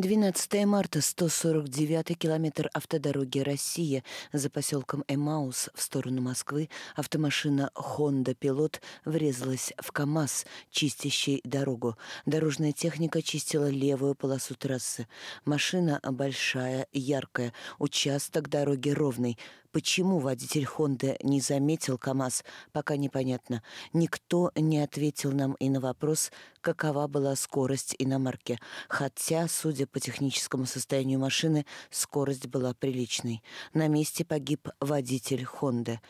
12 марта, 149 километр автодороги «Россия» за поселком Эмаус в сторону Москвы автомашина Honda Пилот» врезалась в КАМАЗ, чистящий дорогу. Дорожная техника чистила левую полосу трассы. Машина большая, яркая, участок дороги ровный. Почему водитель «Хонда» не заметил КАМАЗ, пока непонятно. Никто не ответил нам и на вопрос, какова была скорость иномарки. Хотя, судя по техническому состоянию машины, скорость была приличной. На месте погиб водитель «Хонды».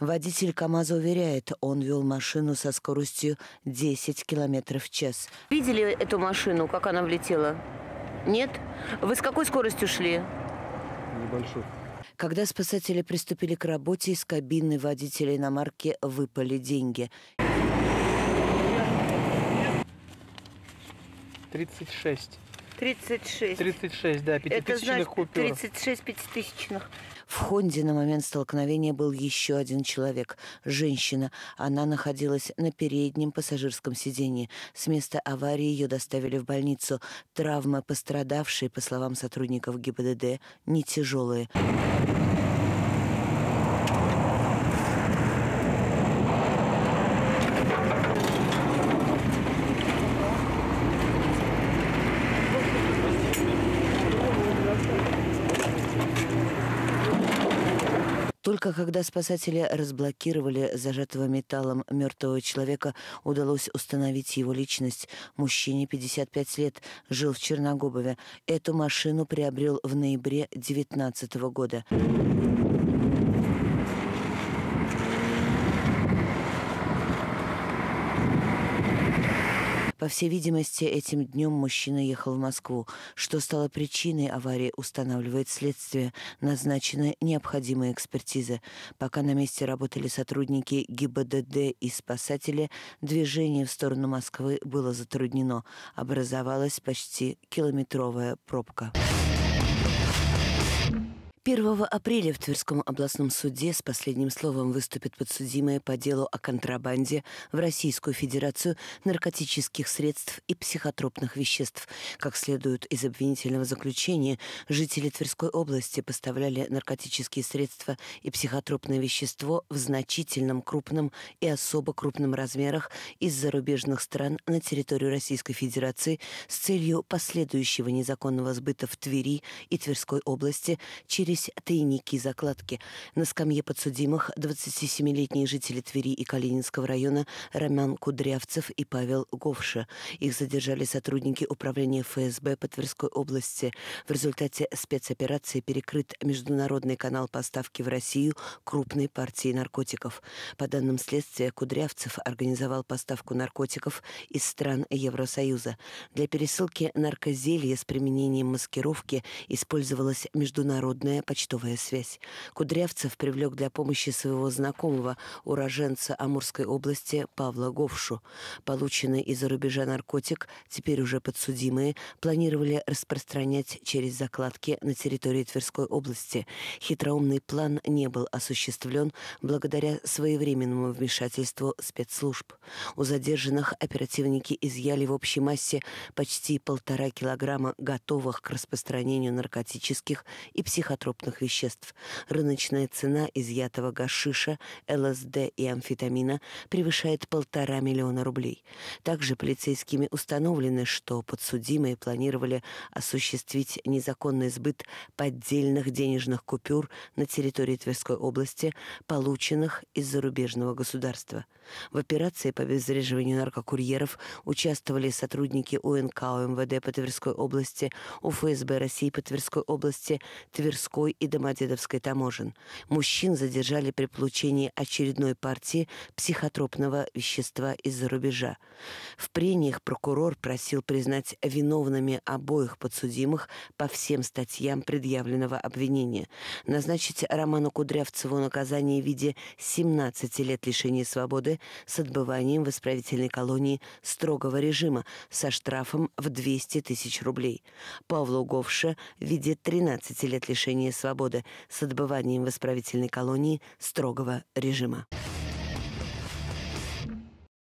Водитель КАМАЗа уверяет, он вел машину со скоростью 10 км в час. Видели эту машину, как она влетела? Нет? Вы с какой скоростью шли? Небольшой. Когда спасатели приступили к работе, из кабины водителя иномарки выпали деньги. 36. 36. 36, да, пятитысячных купюр. 36 пятитысячных. В Хонде на момент столкновения был еще один человек – женщина. Она находилась на переднем пассажирском сиденье С места аварии ее доставили в больницу. Травмы пострадавшей, по словам сотрудников ГИБДД, не тяжелые. Только когда спасатели разблокировали зажатого металлом мертвого человека, удалось установить его личность. Мужчине 55 лет, жил в Черногобове. Эту машину приобрел в ноябре 2019 года. По всей видимости, этим днем мужчина ехал в Москву, что стало причиной аварии, устанавливает следствие. Назначены необходимые экспертизы. Пока на месте работали сотрудники ГИБДД и спасатели, движение в сторону Москвы было затруднено. Образовалась почти километровая пробка. 1 апреля в Тверском областном суде с последним словом выступит подсудимая по делу о контрабанде в Российскую Федерацию наркотических средств и психотропных веществ. Как следует из обвинительного заключения, жители Тверской области поставляли наркотические средства и психотропное вещество в значительном, крупном и особо крупном размерах из зарубежных стран на территорию Российской Федерации с целью последующего незаконного сбыта в Твери и Тверской области через нашлись тайники, закладки. На скамье подсудимых 27-летние жители Твери и Калининского района Роман Кудрявцев и Павел Говша. Их задержали сотрудники управления ФСБ по Тверской области. В результате спецоперации перекрыт международный канал поставки в Россию крупной партии наркотиков. По данным следствия, Кудрявцев организовал поставку наркотиков из стран Евросоюза. Для пересылки наркозелья с применением маскировки использовалась международная почтовая связь. Кудрявцев привлек для помощи своего знакомого, уроженца Амурской области Павла Говшу. Полученный из-за рубежа наркотик, теперь уже подсудимые, планировали распространять через закладки на территории Тверской области. Хитроумный план не был осуществлен благодаря своевременному вмешательству спецслужб. У задержанных оперативники изъяли в общей массе почти полтора килограмма готовых к распространению наркотических и психотропных психотропных веществ. Рыночная цена изъятого гашиша, ЛСД и амфетамина превышает полтора миллиона рублей. Также полицейскими установлено, что подсудимые планировали осуществить незаконный сбыт поддельных денежных купюр на территории Тверской области, полученных из зарубежного государства. В операции по обезвреживанию наркокурьеров участвовали сотрудники УНК МВД по Тверской области, УФСБ России по Тверской области, Тверской Тверской и Домодедовской таможен. Мужчин задержали при получении очередной партии психотропного вещества из-за рубежа. В прениях прокурор просил признать виновными обоих подсудимых по всем статьям предъявленного обвинения, назначить Роману Кудрявцеву наказание в виде 17 лет лишения свободы с отбыванием в исправительной колонии строгого режима со штрафом в 200 тысяч рублей. Павлу Говше в виде 13 лет лишения лишения свободы с отбыванием в исправительной колонии строгого режима.